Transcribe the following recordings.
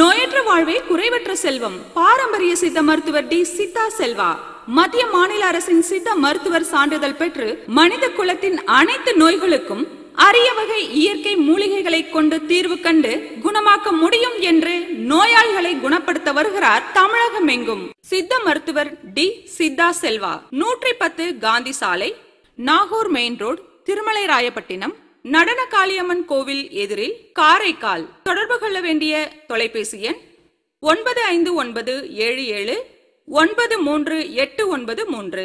நோயற்ற வாழ்வே குறைவற்ற செல்வம் பாரம்பரிய சித்த மருத்துவர் டி சித்தா செல்வா மத்திய மாநில அரசின் சித்த மருத்துவர் சான்றிதழ் பெற்று மனித குலத்தின் அனைத்து நோய்களுக்கும் அரிய வகை இயற்கை மூலிகைகளை கொண்டு தீர்வு கண்டு குணமாக்க முடியும் என்று நோயாளிகளை குணப்படுத்த வருகிறார் தமிழகம் எங்கும் சித்த மருத்துவர் டி சித்தா செல்வா நூற்றி பத்து காந்தி சாலை நாகூர் மெயின் ரோடு திருமலை ராயப்பட்டினம் நடன காளியம்மன் கோவில் எதிரில் காரைக்கால் தொடர்பு கொள்ள வேண்டிய தொலைபேசி எண் ஒன்பது ஐந்து ஒன்பது ஏழு ஏழு ஒன்பது மூன்று எட்டு ஒன்பது மூன்று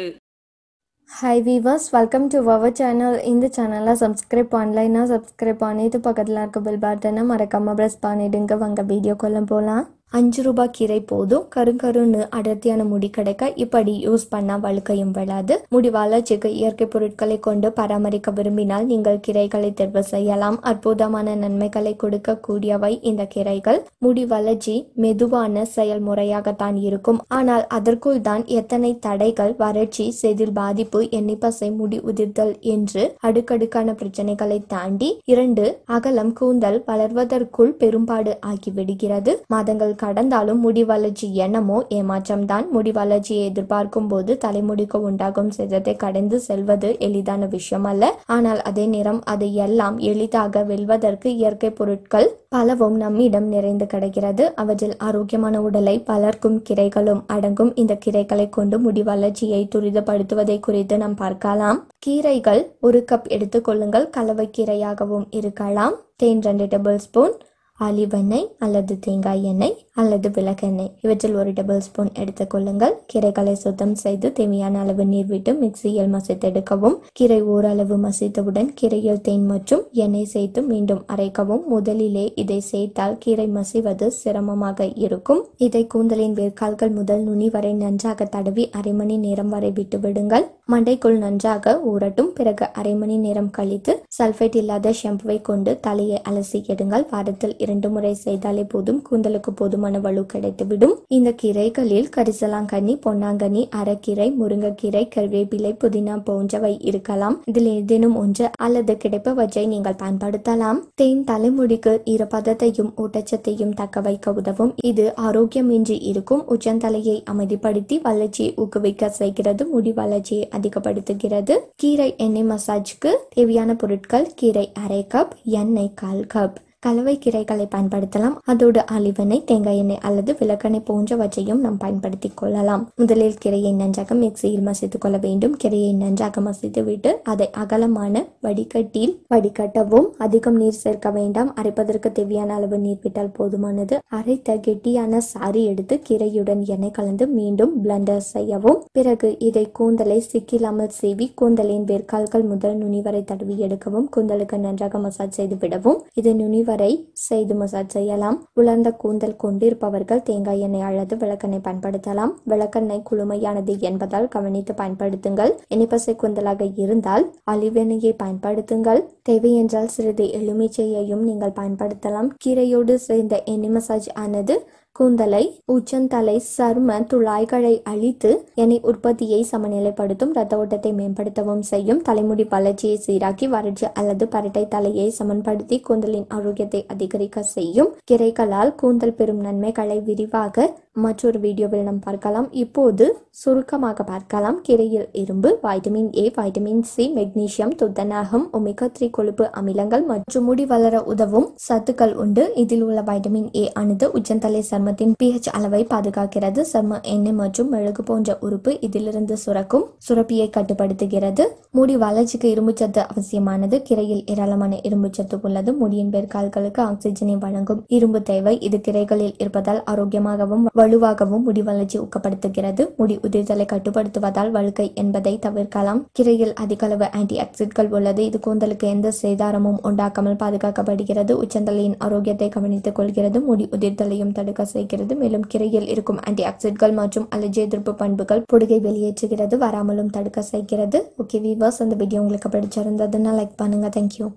hi viewers welcome to our channel இந்த சேனலை சப்ஸ்கிரைப் பண்ணலைன்னா சப்ஸ்கிரைப் பண்ணிட்டு பக்கத்தில் இருக்க பில் பட்டனை மறக்காமல் ப்ரெஸ் பண்ணிவிடுங்க வாங்க வீடியோ கொள்ள போகலாம் அஞ்சு ரூபாய் கீரை போதும் கருங்கருன்னு அடர்த்தியான முடி கிடைக்க இப்படி யூஸ் பண்ண வழுக்கையும் விழாது முடி வளர்ச்சிக்கு இயற்கை பொருட்களை கொண்டு பராமரிக்க விரும்பினால் நீங்கள் கீரைகளை தேர்வு செய்யலாம் அற்புதமான நன்மைகளை கொடுக்கக்கூடியவை இந்த கீரைகள் முடி வளர்ச்சி மெதுவான செயல்முறையாகத்தான் இருக்கும் ஆனால் அதற்குள் தான் எத்தனை தடைகள் வறட்சி செதில் பாதிப்பு எண்ணிப்பசை முடி உதிர்தல் என்று அடுக்கடுக்கான பிரச்சனைகளை தாண்டி இரண்டு அகலம் கூந்தல் வளர்வதற்குள் பெரும்பாடு ஆகிவிடுகிறது மாதங்கள் கடந்தாலும் முடிவளர்ச்சி எண்ணமோ ஏமாற்றம்தான் முடிவளர்ச்சியை எதிர்பார்க்கும் போது தலைமுடிக்கு உண்டாகும் சேதத்தை கடந்து செல்வது எளிதான விஷயம் அல்ல ஆனால் அதே நேரம் அதை எல்லாம் எளிதாக வெல்வதற்கு இயற்கை பொருட்கள் பலவும் நம்மிடம் நிறைந்து கிடைக்கிறது அவற்றில் ஆரோக்கியமான உடலை பலர்க்கும் கிரைகளும் அடங்கும் இந்த கிரைகளை கொண்டு முடிவளர்ச்சியை துரிதப்படுத்துவதை குறித்து நாம் பார்க்கலாம் கீரைகள் ஒரு கப் எடுத்துக்கொள்ளுங்கள் கலவை கீரையாகவும் இருக்கலாம் தேன் ரெண்டு டேபிள் ஸ்பூன் ஆலிவெண்ணெய் அல்லது தேங்காய் எண்ணெய் அல்லது விளக்கெண்ணெய் இவற்றில் ஒரு டபுள் ஸ்பூன் எடுத்துக்கொள்ளுங்கள் கீரைகளை சுத்தம் செய்து தேவையான அளவு நீர் விட்டு மிக்சியில் மசித்தெடுக்கவும் கீரை ஓரளவு மசித்தவுடன் கீரையில் தேன் மற்றும் எண்ணெய் சேர்த்து மீண்டும் அரைக்கவும் முதலிலே இதை சேர்த்தால் கீரை மசிவது சிரமமாக இருக்கும் இதை கூந்தலின் வேர்க்கால்கள் முதல் நுனி வரை நன்றாக தடவி அரை மணி நேரம் வரை விட்டு விடுங்கள் மண்டைக்குள் நன்றாக ஊறட்டும் பிறகு அரை மணி நேரம் கழித்து சல்ஃபைட் இல்லாத ஷாம்புவை கொண்டு தலையை அலசி எடுங்கள் வாரத்தில் இரண்டு முறை செய்தாலே போதும் கூந்தலுக்கு போதுமான வலு கிடைத்துவிடும் இந்த கீரைகளில் கரிசலாங்கண்ணி பொன்னாங்கண்ணி அரைக்கீரை முருங்கைக்கீரை கருவேப்பிலை புதினா போன்றவை இருக்கலாம் இதில் ஏதேனும் ஒன்று அல்லது கிடைப்பவற்றை நீங்கள் பயன்படுத்தலாம் தேன் தலைமுடிக்கு ஈரப்பதத்தையும் ஊட்டச்சத்தையும் தக்க வைக்க உதவும் இது ஆரோக்கியமின்றி இருக்கும் உச்சந்தலையை அமைதிப்படுத்தி வளர்ச்சியை ஊக்குவிக்க செய்கிறது முடி வளர்ச்சியை அதிகப்படுத்துகிறது கீரை எண்ணெய் மசாஜுக்கு தேவையான பொருட்கள் கீரை அரை கப் எண்ணெய் கால் கப் கலவை கீரைகளை பயன்படுத்தலாம் அதோடு அழிவெண்ணெய் தேங்காய் எண்ணெய் அல்லது விளக்கெண்ணெய் போன்றவற்றையும் நாம் பயன்படுத்தி கொள்ளலாம் முதலில் கீரையை நன்றாக மிக்சியில் மசித்துக் கொள்ள வேண்டும் கீரையை நன்றாக மசித்துவிட்டு அதை அகலமான வடிகட்டியில் வடிகட்டவும் அதிகம் நீர் சேர்க்க வேண்டாம் அரைப்பதற்கு தேவையான அளவு நீர் விட்டால் போதுமானது அரைத்த கெட்டியான சாறு எடுத்து கீரையுடன் எண்ணெய் கலந்து மீண்டும் பிளண்டர் செய்யவும் பிறகு இதை கூந்தலை சிக்கில்லாமல் சீவி கூந்தலின் வேர்க்கால்கள் முதல் நுனி வரை தடவி எடுக்கவும் கூந்தலுக்கு நன்றாக மசாஜ் செய்து விடவும் இது நுனி வரை செய்து மசாஜ் செய்யலாம் உலர்ந்த கூந்தல் கொண்டிருப்பவர்கள் தேங்காய் எண்ணெய் அல்லது விளக்கெண்ணெய் பயன்படுத்தலாம் விளக்கெண்ணெய் குளுமையானது என்பதால் கவனித்து பயன்படுத்துங்கள் இனிப்பசை கூந்தலாக இருந்தால் அழிவெண்ணெயை பயன்படுத்துங்கள் தேவை என்றால் சிறிது எலுமிச்சையையும் நீங்கள் பயன்படுத்தலாம் கீரையோடு சேர்ந்த எண்ணெய் மசாஜ் ஆனது கூந்தலை உச்சந்தலை சர்ம துழாய்களை அழித்து எண்ணெய் உற்பத்தியை சமநிலைப்படுத்தும் ரத்த ஓட்டத்தை மேம்படுத்தவும் செய்யும் தலைமுடி வளர்ச்சியை சீராக்கி வறட்சி அல்லது பரட்டை தலையை சமன்படுத்தி கூந்தலின் ஆரோக்கியத்தை அதிகரிக்க செய்யும் கிரைகளால் கூந்தல் பெறும் நன்மைகளை விரிவாக மற்றொரு வீடியோவில் நாம் பார்க்கலாம் இப்போது சுருக்கமாக பார்க்கலாம் கிரையில் இரும்பு vitamin A vitamin C magnesium துத்தநாகம் ஒமிகா த்ரீ கொழுப்பு அமிலங்கள் மற்றும் முடி வளர உதவும் சத்துக்கள் உண்டு இதில் உள்ள வைட்டமின் ஏ ஆனது உச்சந்தலை சர்மத்தின் பிஹெச் அளவை பாதுகாக்கிறது சர்ம எண்ணெய் மற்றும் மெழுகு போன்ற உறுப்பு இதிலிருந்து சுரக்கும் சுரப்பியை கட்டுப்படுத்துகிறது முடி வளர்ச்சிக்கு இரும்புச்சத்து அவசியமானது கிரையில் ஏராளமான இரும்புச்சத்து உள்ளது முடியின் பெருக்கால்களுக்கு ஆக்சிஜனை வழங்கும் இரும்பு தேவை இது கிரைகளில் இருப்பதால் ஆரோக்கியமாகவும் வலுவாகவும் முடி வளர்ச்சி ஊக்கப்படுத்துகிறது முடி உதிர்தலை கட்டுப்படுத்துவதால் வழுக்கை என்பதை தவிர்க்கலாம் கிரையில் அதிகளவு ஆன்டி ஆக்சிட்கள் உள்ளது இது கூந்தலுக்கு எந்த சேதாரமும் உண்டாக்காமல் பாதுகாக்கப்படுகிறது உச்சந்தலையின் ஆரோக்கியத்தை கவனித்துக் கொள்கிறது முடி உதிர்தலையும் தடுக்க செய்கிறது மேலும் கிரையில் இருக்கும் ஆன்டி ஆக்சிட்கள் மற்றும் அலர்ஜி எதிர்ப்பு பண்புகள் பொடுகை வெளியேற்றுகிறது வராமலும் தடுக்க செய்கிறது ஓகே வீவர்ஸ் அந்த வீடியோ உங்களுக்கு பிடிச்சிருந்ததுன்னா லைக் பண்ணுங்க தேங்க்யூ